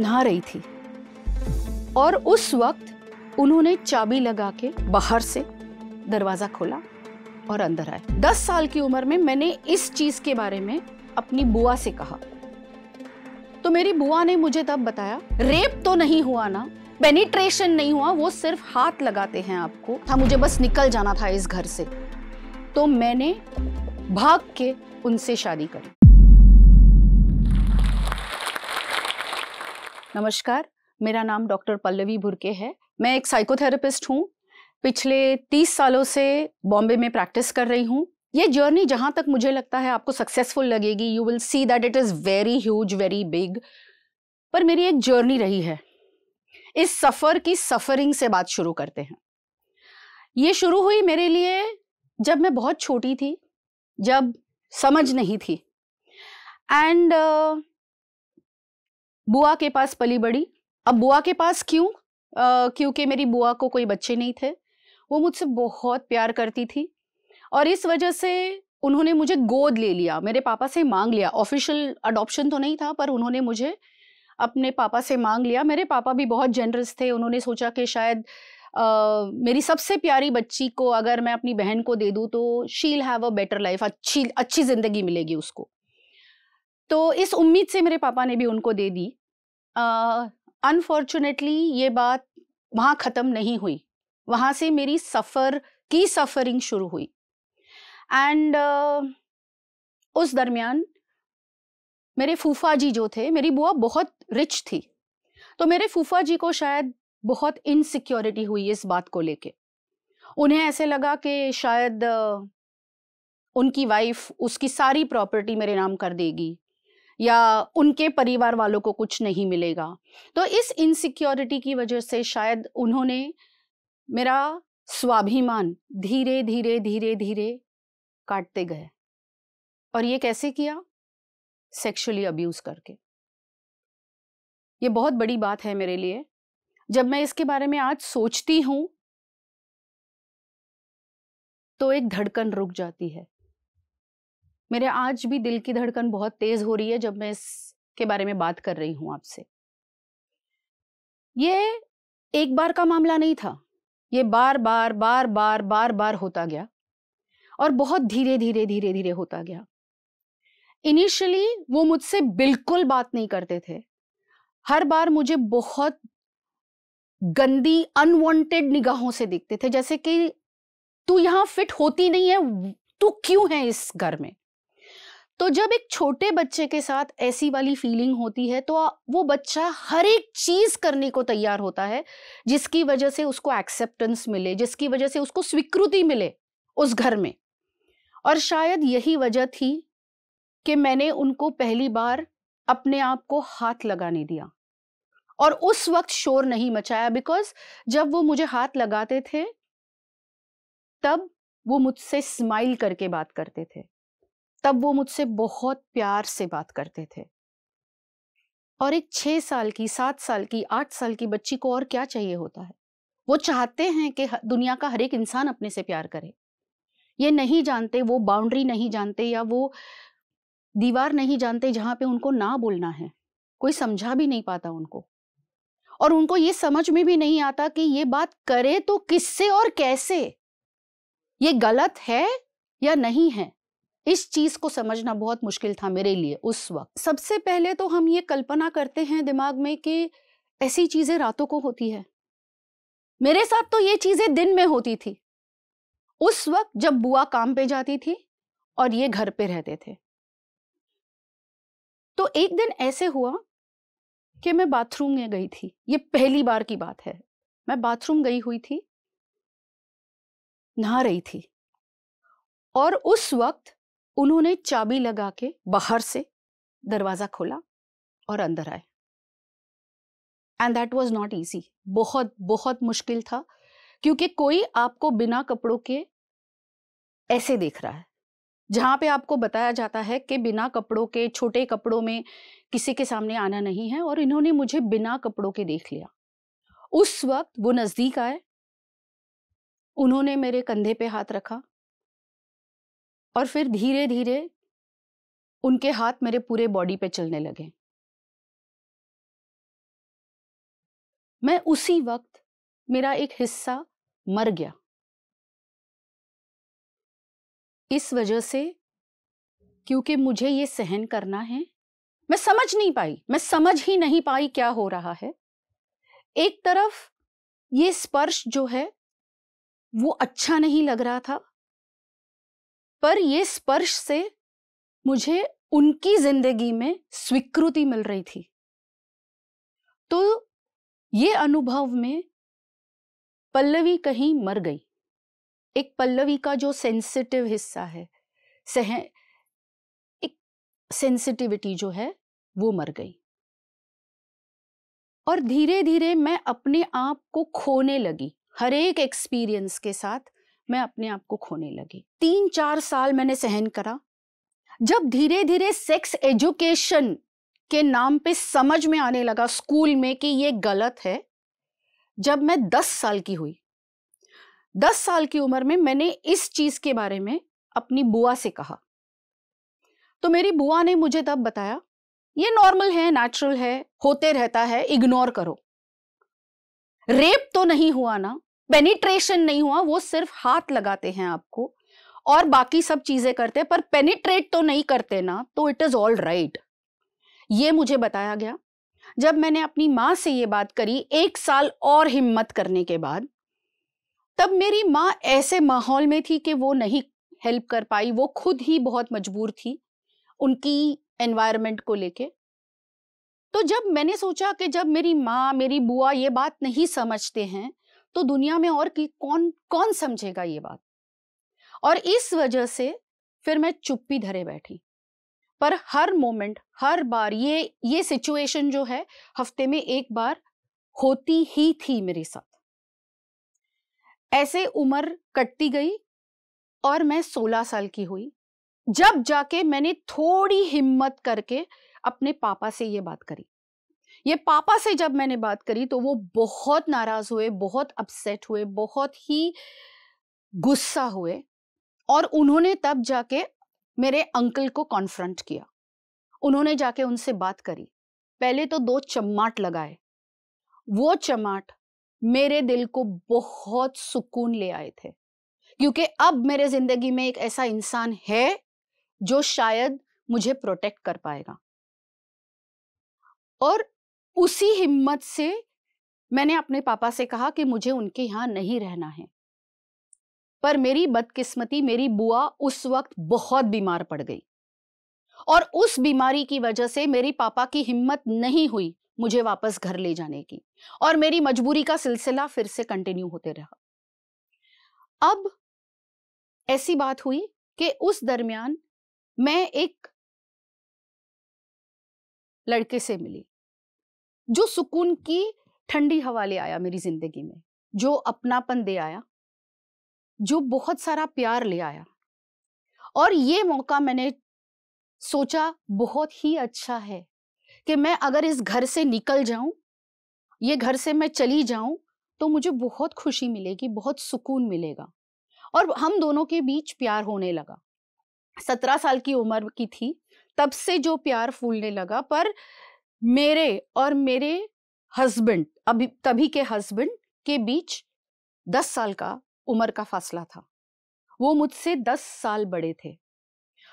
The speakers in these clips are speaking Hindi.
नहा रही थी और उस वक्त उन्होंने चाबी लगा के बाहर से दरवाज़ा खोला और अंदर आए दस साल की उम्र में मैंने इस चीज़ के बारे में अपनी बुआ से कहा तो मेरी बुआ ने मुझे तब बताया रेप तो नहीं हुआ ना पेनिट्रेशन नहीं हुआ वो सिर्फ हाथ लगाते हैं आपको था मुझे बस निकल जाना था इस घर से तो मैंने भाग के उनसे शादी करी नमस्कार मेरा नाम डॉक्टर पल्लवी भुरके है मैं एक साइकोथेरेपिस्ट हूँ पिछले तीस सालों से बॉम्बे में प्रैक्टिस कर रही हूँ ये जर्नी जहाँ तक मुझे लगता है आपको सक्सेसफुल लगेगी you will see that it is very huge very big पर मेरी एक जर्नी रही है इस सफ़र की सफ़रिंग से बात शुरू करते हैं ये शुरू हुई मेरे लिए जब मैं बहुत छोटी थी जब समझ नहीं थी एंड uh, बुआ के पास पली बड़ी अब बुआ के पास क्यों क्योंकि मेरी बुआ को कोई बच्चे नहीं थे वो मुझसे बहुत प्यार करती थी और इस वजह से उन्होंने मुझे गोद ले लिया मेरे पापा से मांग लिया ऑफिशियल अडॉप्शन तो नहीं था पर उन्होंने मुझे अपने पापा से मांग लिया मेरे पापा भी बहुत जेनरस थे उन्होंने सोचा कि शायद Uh, मेरी सबसे प्यारी बच्ची को अगर मैं अपनी बहन को दे दूँ तो शील हैव अ बेटर लाइफ अच्छी अच्छी ज़िंदगी मिलेगी उसको तो इस उम्मीद से मेरे पापा ने भी उनको दे दी अनफॉर्चुनेटली ये बात वहाँ ख़त्म नहीं हुई वहाँ से मेरी सफ़र की सफ़रिंग शुरू हुई एंड uh, उस दरमियान मेरे फूफा जी जो थे मेरी बुआ बहुत रिच थी तो मेरे फूफा जी को शायद बहुत इनसिक्योरिटी हुई इस बात को लेके उन्हें ऐसे लगा कि शायद उनकी वाइफ उसकी सारी प्रॉपर्टी मेरे नाम कर देगी या उनके परिवार वालों को कुछ नहीं मिलेगा तो इस इनसिक्योरिटी की वजह से शायद उन्होंने मेरा स्वाभिमान धीरे धीरे धीरे धीरे काटते गए और ये कैसे किया सेक्सुअली अब्यूज़ करके ये बहुत बड़ी बात है मेरे लिए जब मैं इसके बारे में आज सोचती हूँ तो एक धड़कन रुक जाती है मेरे आज भी दिल की धड़कन बहुत तेज हो रही है जब मैं इसके बारे में बात कर रही हूँ आपसे ये एक बार का मामला नहीं था ये बार बार बार बार बार बार होता गया और बहुत धीरे धीरे धीरे धीरे होता गया इनिशियली वो मुझसे बिल्कुल बात नहीं करते थे हर बार मुझे बहुत गंदी अनवांटेड निगाहों से देखते थे जैसे कि तू यहाँ फिट होती नहीं है तू क्यों है इस घर में तो जब एक छोटे बच्चे के साथ ऐसी वाली फीलिंग होती है तो वो बच्चा हर एक चीज करने को तैयार होता है जिसकी वजह से उसको एक्सेप्टेंस मिले जिसकी वजह से उसको स्वीकृति मिले उस घर में और शायद यही वजह थी कि मैंने उनको पहली बार अपने आप को हाथ लगाने दिया और उस वक्त शोर नहीं मचाया बिकॉज जब वो मुझे हाथ लगाते थे तब वो मुझसे स्माइल करके बात करते थे तब वो मुझसे बहुत प्यार से बात करते थे और एक छह साल की सात साल की आठ साल की बच्ची को और क्या चाहिए होता है वो चाहते हैं कि दुनिया का हर एक इंसान अपने से प्यार करे ये नहीं जानते वो बाउंड्री नहीं जानते या वो दीवार नहीं जानते जहां पे उनको ना बोलना है कोई समझा भी नहीं पाता उनको और उनको ये समझ में भी नहीं आता कि ये बात करे तो किससे और कैसे ये गलत है या नहीं है इस चीज को समझना बहुत मुश्किल था मेरे लिए उस वक्त सबसे पहले तो हम ये कल्पना करते हैं दिमाग में कि ऐसी चीजें रातों को होती है मेरे साथ तो ये चीजें दिन में होती थी उस वक्त जब बुआ काम पे जाती थी और ये घर पे रहते थे तो एक दिन ऐसे हुआ कि मैं बाथरूम में गई थी ये पहली बार की बात है मैं बाथरूम गई हुई थी नहा रही थी और उस वक्त उन्होंने चाबी लगा के बाहर से दरवाजा खोला और अंदर आए and that was not easy बहुत बहुत मुश्किल था क्योंकि कोई आपको बिना कपड़ों के ऐसे देख रहा है जहाँ पे आपको बताया जाता है कि बिना कपड़ों के छोटे कपड़ों में किसी के सामने आना नहीं है और इन्होंने मुझे बिना कपड़ों के देख लिया उस वक्त वो नज़दीक आए उन्होंने मेरे कंधे पे हाथ रखा और फिर धीरे धीरे उनके हाथ मेरे पूरे बॉडी पे चलने लगे मैं उसी वक्त मेरा एक हिस्सा मर गया इस वजह से क्योंकि मुझे ये सहन करना है मैं समझ नहीं पाई मैं समझ ही नहीं पाई क्या हो रहा है एक तरफ ये स्पर्श जो है वो अच्छा नहीं लग रहा था पर ये स्पर्श से मुझे उनकी जिंदगी में स्वीकृति मिल रही थी तो ये अनुभव में पल्लवी कहीं मर गई एक पल्लवी का जो सेंसिटिव हिस्सा है सह एक सेंसिटिविटी जो है वो मर गई और धीरे धीरे मैं अपने आप को खोने लगी हर एक एक्सपीरियंस के साथ मैं अपने आप को खोने लगी तीन चार साल मैंने सहन करा जब धीरे धीरे सेक्स एजुकेशन के नाम पे समझ में आने लगा स्कूल में कि ये गलत है जब मैं दस साल की हुई दस साल की उम्र में मैंने इस चीज के बारे में अपनी बुआ से कहा तो मेरी बुआ ने मुझे तब बताया ये नॉर्मल है नेचुरल है होते रहता है इग्नोर करो रेप तो नहीं हुआ ना पेनिट्रेशन नहीं हुआ वो सिर्फ हाथ लगाते हैं आपको और बाकी सब चीजें करते हैं पर पेनिट्रेट तो नहीं करते ना तो इट इज ऑल राइट ये मुझे बताया गया जब मैंने अपनी माँ से ये बात करी एक साल और हिम्मत करने के बाद तब मेरी माँ ऐसे माहौल में थी कि वो नहीं हेल्प कर पाई वो खुद ही बहुत मजबूर थी उनकी एनवायरमेंट को लेके तो जब मैंने सोचा कि जब मेरी माँ मेरी बुआ ये बात नहीं समझते हैं तो दुनिया में और की कौन कौन समझेगा ये बात और इस वजह से फिर मैं चुप्पी धरे बैठी पर हर मोमेंट हर बार ये ये सिचुएशन जो है हफ्ते में एक बार होती ही थी मेरे साथ ऐसे उम्र कटती गई और मैं 16 साल की हुई जब जाके मैंने थोड़ी हिम्मत करके अपने पापा से ये बात करी ये पापा से जब मैंने बात करी तो वो बहुत नाराज हुए बहुत अपसेट हुए बहुत ही गुस्सा हुए और उन्होंने तब जाके मेरे अंकल को कॉन्फ्रंट किया उन्होंने जाके उनसे बात करी पहले तो दो चमाट लगाए वो चमाट मेरे दिल को बहुत सुकून ले आए थे क्योंकि अब मेरे जिंदगी में एक ऐसा इंसान है जो शायद मुझे प्रोटेक्ट कर पाएगा और उसी हिम्मत से मैंने अपने पापा से कहा कि मुझे उनके यहाँ नहीं रहना है पर मेरी बदकिस्मती मेरी बुआ उस वक्त बहुत बीमार पड़ गई और उस बीमारी की वजह से मेरी पापा की हिम्मत नहीं हुई मुझे वापस घर ले जाने की और मेरी मजबूरी का सिलसिला फिर से कंटिन्यू होते रहा अब ऐसी बात हुई कि उस दरमियान मैं एक लड़के से मिली जो सुकून की ठंडी हवा ले आया मेरी जिंदगी में जो अपनापन दे आया जो बहुत सारा प्यार ले आया और ये मौका मैंने सोचा बहुत ही अच्छा है कि मैं अगर इस घर से निकल जाऊं ये घर से मैं चली जाऊं तो मुझे बहुत खुशी मिलेगी बहुत सुकून मिलेगा और हम दोनों के बीच प्यार होने लगा सत्रह साल की उम्र की थी तब से जो प्यार फूलने लगा पर मेरे और मेरे हस्बैंड अभी तभी के हस्बैंड के बीच दस साल का उम्र का फासला था वो मुझसे दस साल बड़े थे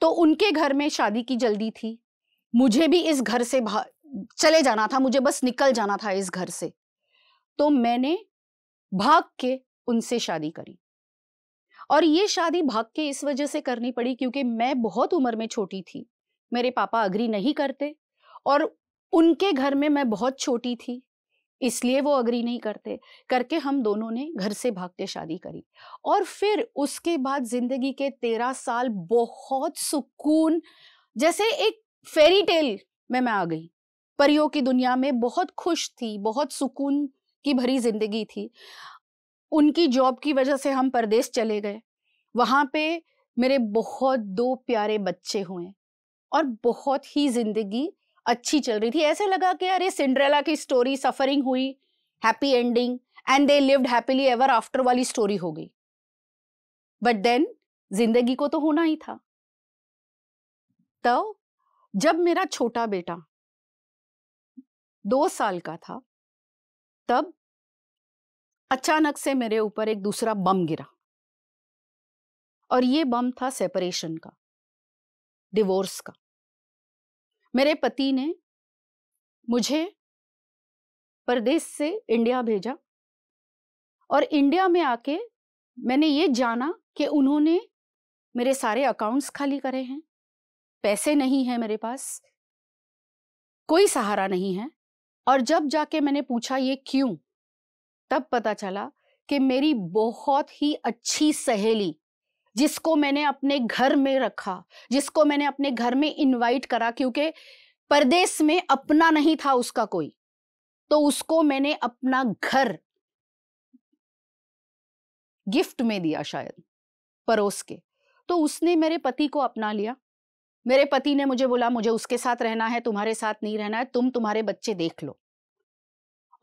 तो उनके घर में शादी की जल्दी थी मुझे भी इस घर से चले जाना था मुझे बस निकल जाना था इस घर से तो मैंने भाग के उनसे शादी करी और ये शादी भाग के इस वजह से करनी पड़ी क्योंकि मैं बहुत उम्र में छोटी थी मेरे पापा अग्री नहीं करते और उनके घर में मैं बहुत छोटी थी इसलिए वो अग्री नहीं करते करके हम दोनों ने घर से भाग के शादी करी और फिर उसके बाद जिंदगी के तेरह साल बहुत सुकून जैसे एक फेरी टेल में मैं आ गई परियों की दुनिया में बहुत खुश थी बहुत सुकून की भरी जिंदगी थी उनकी जॉब की वजह से हम परदेश चले गए वहाँ पे मेरे बहुत दो प्यारे बच्चे हुए और बहुत ही जिंदगी अच्छी चल रही थी ऐसे लगा कि अरे सिंड्रेला की स्टोरी सफरिंग हुई happy ending and they lived happily ever after वाली स्टोरी हो गई बट देन जिंदगी को तो होना ही था तो जब मेरा छोटा बेटा दो साल का था तब अचानक से मेरे ऊपर एक दूसरा बम गिरा और ये बम था सेपरेशन का डिवोर्स का मेरे पति ने मुझे परदेश से इंडिया भेजा और इंडिया में आके मैंने ये जाना कि उन्होंने मेरे सारे अकाउंट्स खाली करे हैं पैसे नहीं है मेरे पास कोई सहारा नहीं है और जब जाके मैंने पूछा ये क्यों तब पता चला कि मेरी बहुत ही अच्छी सहेली जिसको मैंने अपने घर में रखा जिसको मैंने अपने घर में इनवाइट करा क्योंकि परदेश में अपना नहीं था उसका कोई तो उसको मैंने अपना घर गिफ्ट में दिया शायद परोस के तो उसने मेरे पति को अपना लिया मेरे पति ने मुझे बोला मुझे उसके साथ रहना है तुम्हारे साथ नहीं रहना है तुम तुम्हारे बच्चे देख लो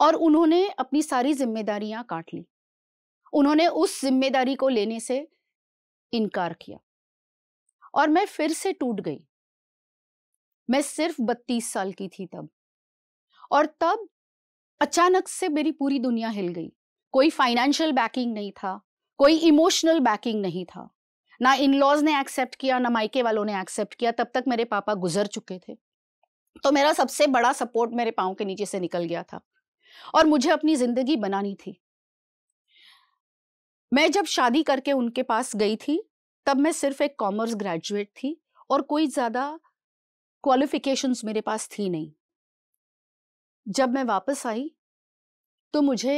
और उन्होंने अपनी सारी जिम्मेदारियां काट ली उन्होंने उस जिम्मेदारी को लेने से इनकार किया और मैं फिर से टूट गई मैं सिर्फ बत्तीस साल की थी तब और तब अचानक से मेरी पूरी दुनिया हिल गई कोई फाइनेंशियल बैकिंग नहीं था कोई इमोशनल बैकिंग नहीं था ना इन लॉज ने एक्सेप्ट किया ना मायके वालों ने एक्सेप्ट किया तब तक मेरे पापा गुजर चुके थे तो मेरा सबसे बड़ा सपोर्ट मेरे पाँव के नीचे से निकल गया था और मुझे अपनी जिंदगी बनानी थी मैं जब शादी करके उनके पास गई थी तब मैं सिर्फ एक कॉमर्स ग्रेजुएट थी और कोई ज़्यादा क्वालिफिकेशंस मेरे पास थी नहीं जब मैं वापस आई तो मुझे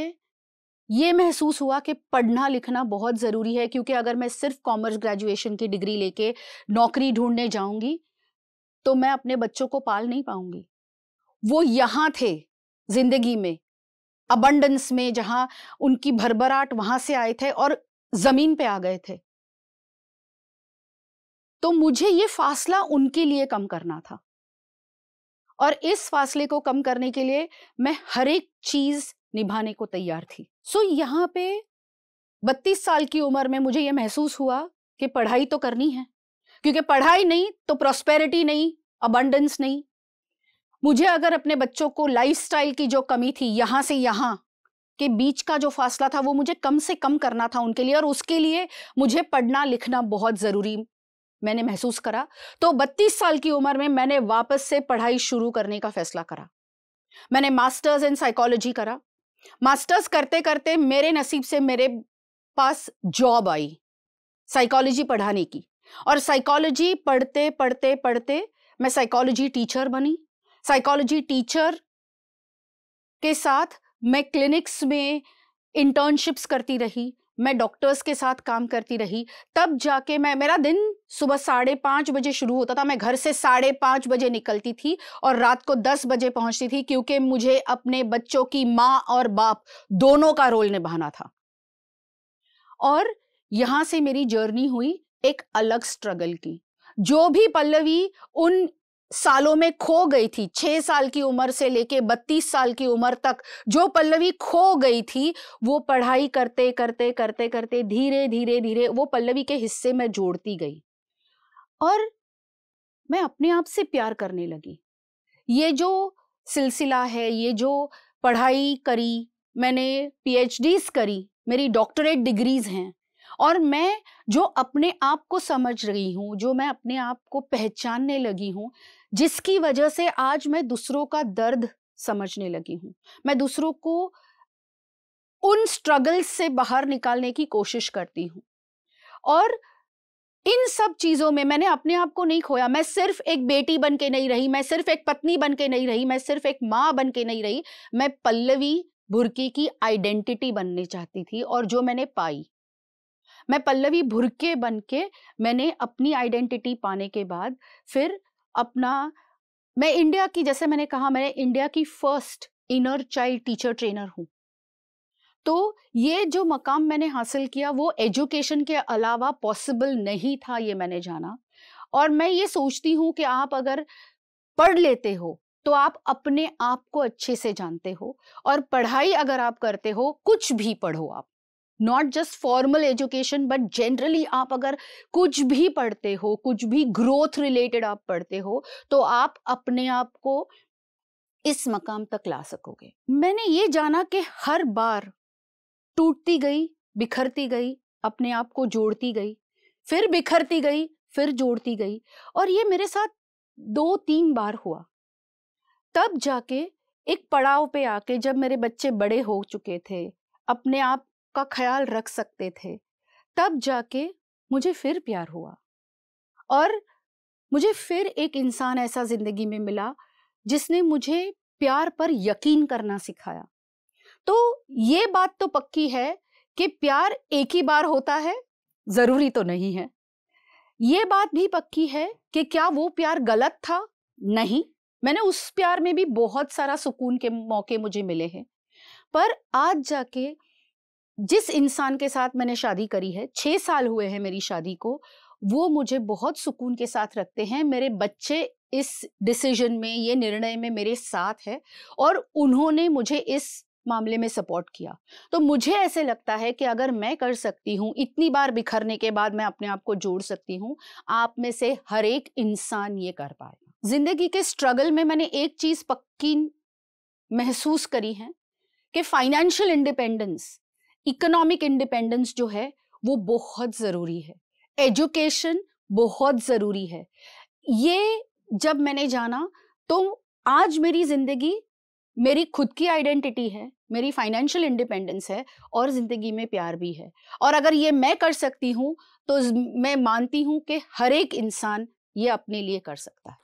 ये महसूस हुआ कि पढ़ना लिखना बहुत ज़रूरी है क्योंकि अगर मैं सिर्फ कॉमर्स ग्रेजुएशन की डिग्री लेके नौकरी ढूंढने जाऊंगी तो मैं अपने बच्चों को पाल नहीं पाऊंगी वो यहाँ थे जिंदगी में अबंडेंस में जहां उनकी भरभराट वहां से आए थे और जमीन पे आ गए थे तो मुझे ये फासला उनके लिए कम करना था और इस फासले को कम करने के लिए मैं हर एक चीज निभाने को तैयार थी सो so, यहाँ पे बत्तीस साल की उम्र में मुझे यह महसूस हुआ कि पढ़ाई तो करनी है क्योंकि पढ़ाई नहीं तो प्रोस्पेरिटी नहीं अबंडेंस नहीं मुझे अगर अपने बच्चों को लाइफस्टाइल की जो कमी थी यहाँ से यहाँ के बीच का जो फासला था वो मुझे कम से कम करना था उनके लिए और उसके लिए मुझे पढ़ना लिखना बहुत ज़रूरी मैंने महसूस करा तो 32 साल की उम्र में मैंने वापस से पढ़ाई शुरू करने का फैसला करा मैंने मास्टर्स इन साइकोलॉजी करा मास्टर्स करते करते मेरे नसीब से मेरे पास जॉब आई साइकोलॉजी पढ़ाने की और साइकोलॉजी पढ़ते पढ़ते पढ़ते मैं साइकोलॉजी टीचर बनी साइकोलॉजी टीचर के साथ मैं क्लिनिक्स में इंटर्नशिप्स करती रही मैं डॉक्टर्स के साथ काम करती रही तब जाके मैं मेरा दिन सुबह साढ़े पाँच बजे शुरू होता था मैं घर से साढ़े पाँच बजे निकलती थी और रात को दस बजे पहुंचती थी क्योंकि मुझे अपने बच्चों की माँ और बाप दोनों का रोल निभाना था और यहाँ से मेरी जर्नी हुई एक अलग स्ट्रगल की जो भी पल्लवी उन सालों में खो गई थी छह साल की उम्र से लेके बत्तीस साल की उम्र तक जो पल्लवी खो गई थी वो पढ़ाई करते करते करते करते धीरे धीरे धीरे वो पल्लवी के हिस्से में जोड़ती गई और मैं अपने आप से प्यार करने लगी ये जो सिलसिला है ये जो पढ़ाई करी मैंने पीएचडीज करी मेरी डॉक्टरेट डिग्रीज हैं और मैं जो अपने आप को समझ रही हूँ जो मैं अपने आप को पहचानने लगी हूँ जिसकी वजह से आज मैं दूसरों का दर्द समझने लगी हूँ मैं दूसरों को उन स्ट्रगल से बाहर निकालने की कोशिश करती हूँ और इन सब चीज़ों में मैंने अपने आप को नहीं खोया मैं सिर्फ एक बेटी बन के नहीं रही मैं सिर्फ एक पत्नी बन के नहीं रही मैं सिर्फ एक माँ बन के नहीं रही मैं पल्लवी भुरकी की आइडेंटिटी बननी चाहती थी और जो मैंने पाई मैं पल्लवी भुरके बन के मैंने अपनी आइडेंटिटी पाने के बाद फिर अपना मैं इंडिया की जैसे मैंने कहा मैं इंडिया की first inner child teacher trainer हूँ तो ये जो मकाम मैंने हासिल किया वो एजुकेशन के अलावा पॉसिबल नहीं था ये मैंने जाना और मैं ये सोचती हूँ कि आप अगर पढ़ लेते हो तो आप अपने आप को अच्छे से जानते हो और पढ़ाई अगर आप करते हो कुछ भी पढ़ो आप not just formal education but generally आप अगर कुछ भी पढ़ते हो कुछ भी ग्रोथ रिलेटेड आप पढ़ते हो तो आप अपने आप को इस मकाम तक ला सकोगे मैंने ये जाना कि हर बार टूटती गई बिखरती गई अपने आप को जोड़ती गई फिर बिखरती गई फिर जोड़ती गई और ये मेरे साथ दो तीन बार हुआ तब जाके एक पड़ाव पे आके जब मेरे बच्चे बड़े हो चुके थे अपने आप का ख्याल रख सकते थे तब जाके मुझे फिर प्यार हुआ और मुझे फिर एक इंसान ऐसा ज़िंदगी में मिला जिसने मुझे प्यार पर यकीन करना सिखाया तो ये बात तो पक्की है कि प्यार एक ही बार होता है ज़रूरी तो नहीं है ये बात भी पक्की है कि क्या वो प्यार गलत था नहीं मैंने उस प्यार में भी बहुत सारा सुकून के मौके मुझे मिले हैं पर आज जाके जिस इंसान के साथ मैंने शादी करी है छः साल हुए हैं मेरी शादी को वो मुझे बहुत सुकून के साथ रखते हैं मेरे बच्चे इस डिसीजन में ये निर्णय में मेरे साथ है और उन्होंने मुझे इस मामले में सपोर्ट किया तो मुझे ऐसे लगता है कि अगर मैं कर सकती हूँ इतनी बार बिखरने के बाद मैं अपने आप को जोड़ सकती हूँ आप में से हर एक इंसान ये कर पाएगा जिंदगी के स्ट्रगल में मैंने एक चीज़ पक्की महसूस करी है कि फाइनेंशियल इंडिपेंडेंस इकोनॉमिक इंडिपेंडेंस जो है वो बहुत ज़रूरी है एजुकेशन बहुत ज़रूरी है ये जब मैंने जाना तो आज मेरी ज़िंदगी मेरी खुद की आइडेंटिटी है मेरी फाइनेंशियल इंडिपेंडेंस है और ज़िंदगी में प्यार भी है और अगर ये मैं कर सकती हूँ तो मैं मानती हूँ कि हर एक इंसान ये अपने लिए कर सकता है